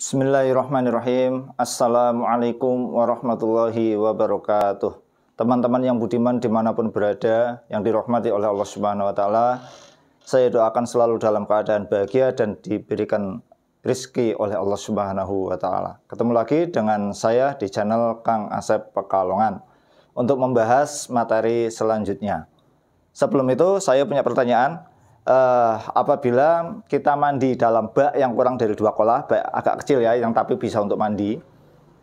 Bismillahirrahmanirrahim. Assalamualaikum warahmatullahi wabarakatuh. Teman-teman yang budiman dimanapun berada, yang dirahmati oleh Allah Subhanahu wa Ta'ala, saya doakan selalu dalam keadaan bahagia dan diberikan rizki oleh Allah Subhanahu wa Ta'ala. Ketemu lagi dengan saya di channel Kang Asep Pekalongan untuk membahas materi selanjutnya. Sebelum itu, saya punya pertanyaan uh, apabila kita mandi dalam bak yang kurang dari dua kolah, bak agak kecil ya, yang tapi bisa untuk mandi.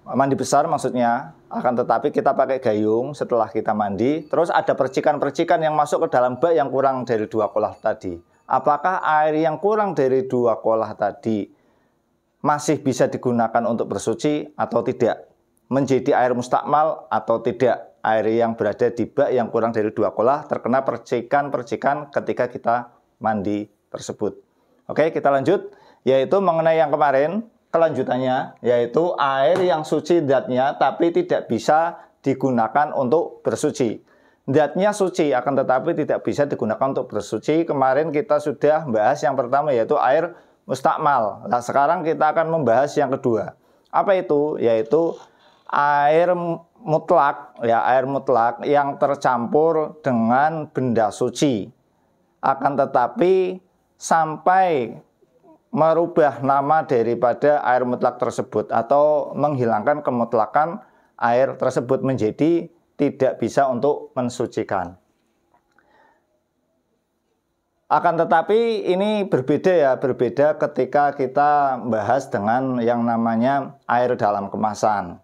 Mandi besar maksudnya, akan tetapi kita pakai gayung setelah kita mandi. Terus ada percikan-percikan yang masuk ke dalam bak yang kurang dari dua kolah tadi. Apakah air yang kurang dari dua kolah tadi masih bisa digunakan untuk bersuci atau tidak? Menjadi air mustakmal atau tidak? Air yang berada di bak yang kurang dari dua kolah terkena percikan-percikan ketika kita mandi tersebut. Oke, kita lanjut yaitu mengenai yang kemarin kelanjutannya yaitu air yang suci datnya tapi tidak bisa digunakan untuk bersuci. Datnya suci akan tetapi tidak bisa digunakan untuk bersuci. Kemarin kita sudah membahas yang pertama yaitu air mustakmal. Nah, sekarang kita akan membahas yang kedua. Apa itu? Yaitu air mutlak ya air mutlak yang tercampur dengan benda suci akan tetapi sampai merubah nama daripada air mutlak tersebut atau menghilangkan kemutlakan air tersebut menjadi tidak bisa untuk mensucikan. Akan tetapi ini berbeda ya, berbeda ketika kita bahas dengan yang namanya air dalam kemasan.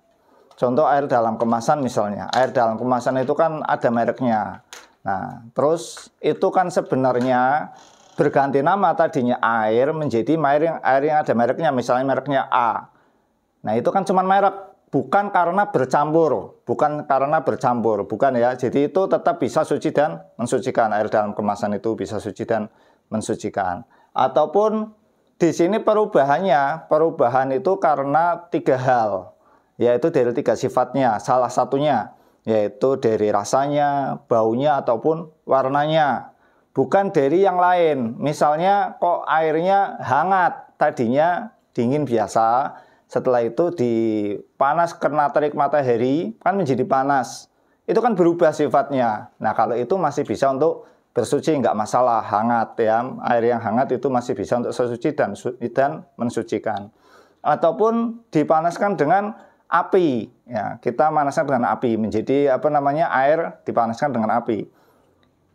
Contoh air dalam kemasan misalnya, air dalam kemasan itu kan ada mereknya. Nah, terus itu kan sebenarnya berganti nama tadinya air menjadi air yang, air yang ada mereknya, misalnya mereknya A. Nah, itu kan cuma merek, bukan karena bercampur, bukan karena bercampur, bukan ya. Jadi itu tetap bisa suci dan mensucikan air dalam kemasan itu bisa suci dan mensucikan. Ataupun di sini perubahannya, perubahan itu karena tiga hal, yaitu dari tiga sifatnya. Salah satunya yaitu dari rasanya, baunya ataupun warnanya. Bukan dari yang lain. Misalnya kok airnya hangat, tadinya dingin biasa, setelah itu dipanas karena terik matahari kan menjadi panas. Itu kan berubah sifatnya. Nah, kalau itu masih bisa untuk bersuci nggak masalah hangat ya air yang hangat itu masih bisa untuk bersuci dan dan mensucikan ataupun dipanaskan dengan api. Ya, kita panaskan dengan api menjadi apa namanya air dipanaskan dengan api.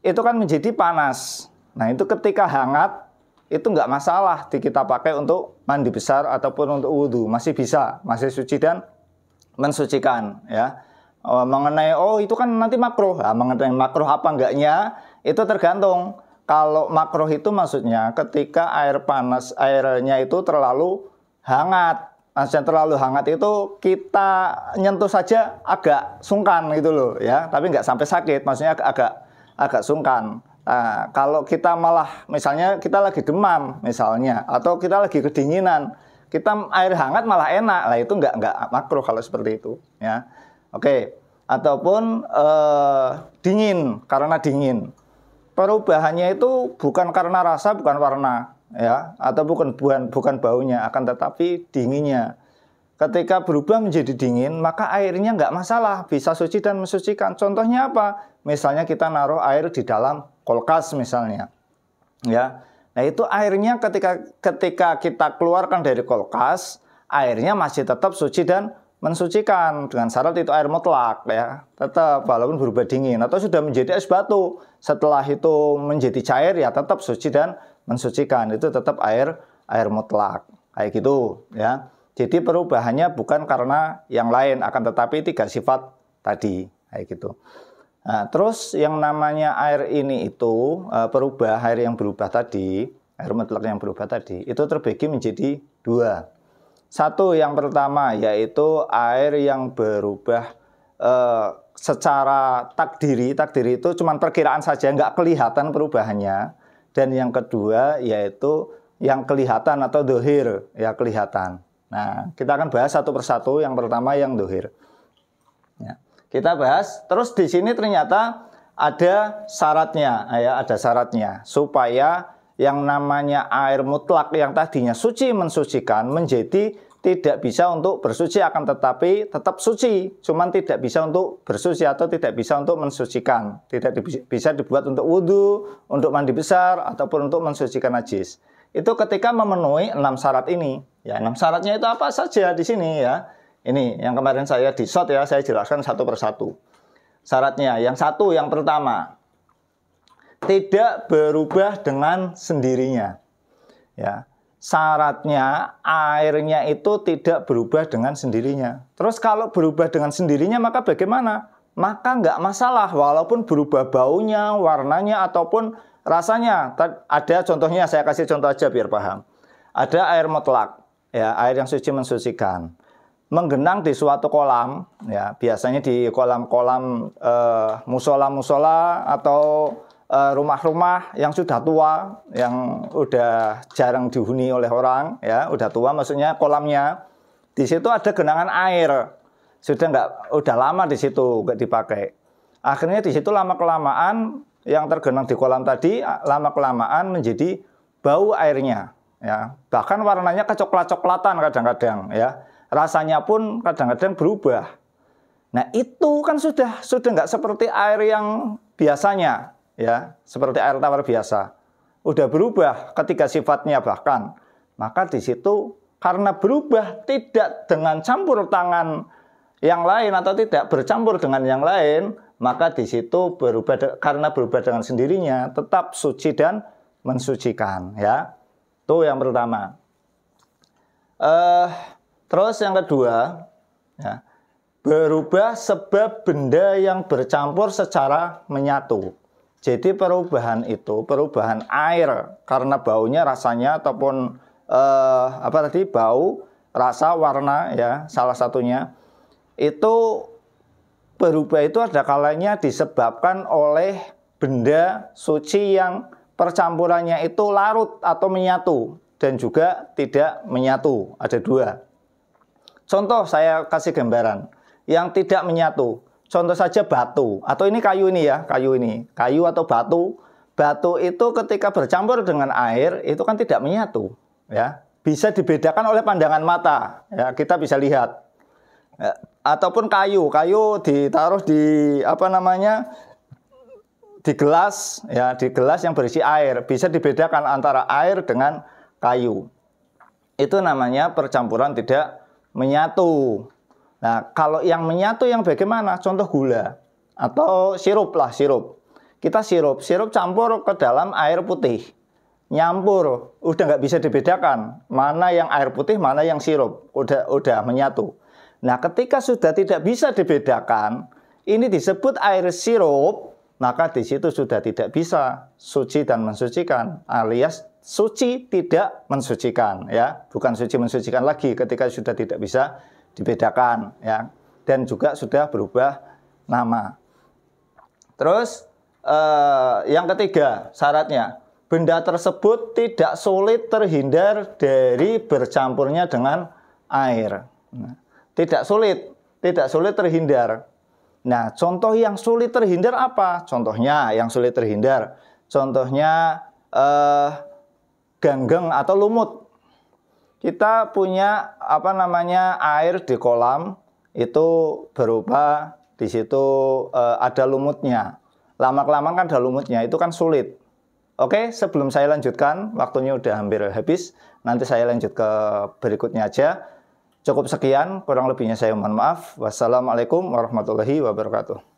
Itu kan menjadi panas. Nah itu ketika hangat itu nggak masalah di kita pakai untuk mandi besar ataupun untuk wudhu masih bisa masih suci dan mensucikan ya e, mengenai oh itu kan nanti makro nah, mengenai makro apa enggaknya itu tergantung kalau makro itu maksudnya ketika air panas airnya itu terlalu hangat yang terlalu hangat itu kita nyentuh saja agak sungkan gitu loh ya tapi nggak sampai sakit maksudnya agak agak, agak sungkan nah, kalau kita malah misalnya kita lagi demam misalnya atau kita lagi kedinginan kita air hangat malah enak lah itu nggak nggak makro kalau seperti itu ya oke ataupun eh, dingin karena dingin perubahannya itu bukan karena rasa, bukan warna, ya, atau bukan bukan bukan baunya, akan tetapi dinginnya. Ketika berubah menjadi dingin, maka airnya nggak masalah, bisa suci dan mensucikan. Contohnya apa? Misalnya kita naruh air di dalam kulkas misalnya, ya. Nah itu airnya ketika ketika kita keluarkan dari kulkas, airnya masih tetap suci dan mensucikan dengan syarat itu air mutlak ya tetap walaupun berubah dingin atau sudah menjadi es batu setelah itu menjadi cair ya tetap suci dan mensucikan itu tetap air air mutlak kayak gitu ya jadi perubahannya bukan karena yang lain akan tetapi tiga sifat tadi kayak gitu nah, terus yang namanya air ini itu eh, perubah air yang berubah tadi air mutlak yang berubah tadi itu terbagi menjadi dua satu yang pertama yaitu air yang berubah eh, secara takdiri. Takdiri itu cuma perkiraan saja, nggak kelihatan perubahannya. Dan yang kedua yaitu yang kelihatan atau dohir, ya kelihatan. Nah, kita akan bahas satu persatu. Yang pertama yang dohir. Ya. Kita bahas. Terus di sini ternyata ada syaratnya, ya, ada syaratnya supaya yang namanya air mutlak yang tadinya suci mensucikan menjadi tidak bisa untuk bersuci akan tetapi tetap suci cuman tidak bisa untuk bersuci atau tidak bisa untuk mensucikan tidak di, bisa dibuat untuk wudhu untuk mandi besar ataupun untuk mensucikan najis itu ketika memenuhi enam syarat ini ya enam syaratnya itu apa saja di sini ya ini yang kemarin saya di shot ya saya jelaskan satu persatu syaratnya yang satu yang pertama tidak berubah dengan sendirinya. Ya. Syaratnya airnya itu tidak berubah dengan sendirinya. Terus kalau berubah dengan sendirinya maka bagaimana? Maka nggak masalah walaupun berubah baunya, warnanya ataupun rasanya. Ada contohnya saya kasih contoh aja biar paham. Ada air mutlak, ya air yang suci mensucikan. Menggenang di suatu kolam, ya biasanya di kolam-kolam eh, musola-musola atau Eh, rumah-rumah yang sudah tua, yang udah jarang dihuni oleh orang, ya, udah tua maksudnya kolamnya. Di situ ada genangan air. Sudah nggak udah lama di situ nggak dipakai. Akhirnya di situ lama kelamaan yang tergenang di kolam tadi lama kelamaan menjadi bau airnya, ya. Bahkan warnanya kecoklat-coklatan kadang-kadang, ya. Rasanya pun kadang-kadang berubah. Nah, itu kan sudah sudah nggak seperti air yang biasanya ya seperti air tawar biasa udah berubah ketika sifatnya bahkan maka di situ karena berubah tidak dengan campur tangan yang lain atau tidak bercampur dengan yang lain maka di situ berubah karena berubah dengan sendirinya tetap suci dan mensucikan ya itu yang pertama uh, terus yang kedua ya, berubah sebab benda yang bercampur secara menyatu jadi perubahan itu perubahan air karena baunya rasanya ataupun eh, apa tadi bau rasa warna ya salah satunya itu berubah itu ada kalanya disebabkan oleh benda suci yang percampurannya itu larut atau menyatu dan juga tidak menyatu ada dua contoh saya kasih gambaran yang tidak menyatu Contoh saja batu atau ini kayu ini ya, kayu ini. Kayu atau batu. Batu itu ketika bercampur dengan air itu kan tidak menyatu, ya. Bisa dibedakan oleh pandangan mata, ya. Kita bisa lihat. Ya. Ataupun kayu, kayu ditaruh di apa namanya? di gelas ya, di gelas yang berisi air. Bisa dibedakan antara air dengan kayu. Itu namanya percampuran tidak menyatu. Nah, kalau yang menyatu yang bagaimana? Contoh gula atau sirup lah, sirup. Kita sirup, sirup campur ke dalam air putih. Nyampur, udah nggak bisa dibedakan mana yang air putih, mana yang sirup. Udah udah menyatu. Nah, ketika sudah tidak bisa dibedakan, ini disebut air sirup, maka di situ sudah tidak bisa suci dan mensucikan alias suci tidak mensucikan ya, bukan suci mensucikan lagi ketika sudah tidak bisa dibedakan ya dan juga sudah berubah nama. Terus eh, yang ketiga syaratnya benda tersebut tidak sulit terhindar dari bercampurnya dengan air. Nah, tidak sulit, tidak sulit terhindar. Nah, contoh yang sulit terhindar apa? Contohnya yang sulit terhindar, contohnya eh, ganggeng atau lumut kita punya apa namanya air di kolam itu berupa di situ e, ada lumutnya. Lama-kelamaan kan ada lumutnya, itu kan sulit. Oke, sebelum saya lanjutkan, waktunya udah hampir habis. Nanti saya lanjut ke berikutnya aja. Cukup sekian, kurang lebihnya saya mohon maaf. Wassalamualaikum warahmatullahi wabarakatuh.